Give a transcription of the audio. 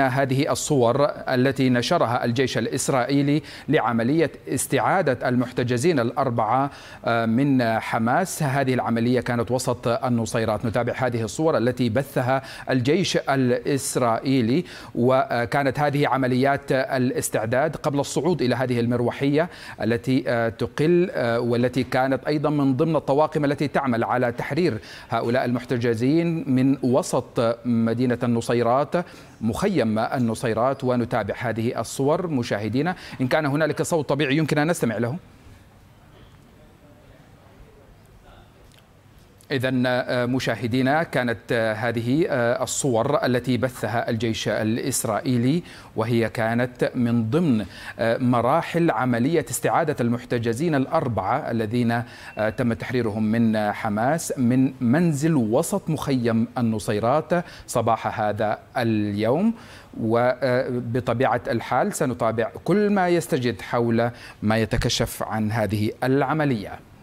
هذه الصور التي نشرها الجيش الإسرائيلي لعملية استعادة المحتجزين الأربعة آه، من حماس هذه العملية كانت وسط النصيرات نتابع هذه الصور التي بثها الجيش الإسرائيلي وكانت هذه عمليات الاستعداد قبل الصعود إلى هذه المروحية التي آه، تقل آه، والتي كانت أيضا من ضمن الطواقم التي تعمل على تحرير هؤلاء المحتجزين من وسط مدينة النصيرات مخيم يم النصيرات ونتابع هذه الصور مشاهدينا إن كان هنالك صوت طبيعي يمكن أن نستمع له إذا آه، مشاهدينا كانت آه، هذه آه، الصور التي بثها الجيش الإسرائيلي وهي كانت من ضمن مراحل عملية استعادة المحتجزين الأربعة الذين تم تحريرهم من حماس من منزل وسط مخيم النصيرات صباح هذا اليوم وبطبيعة الحال سنتابع كل ما يستجد حول ما يتكشف عن هذه العملية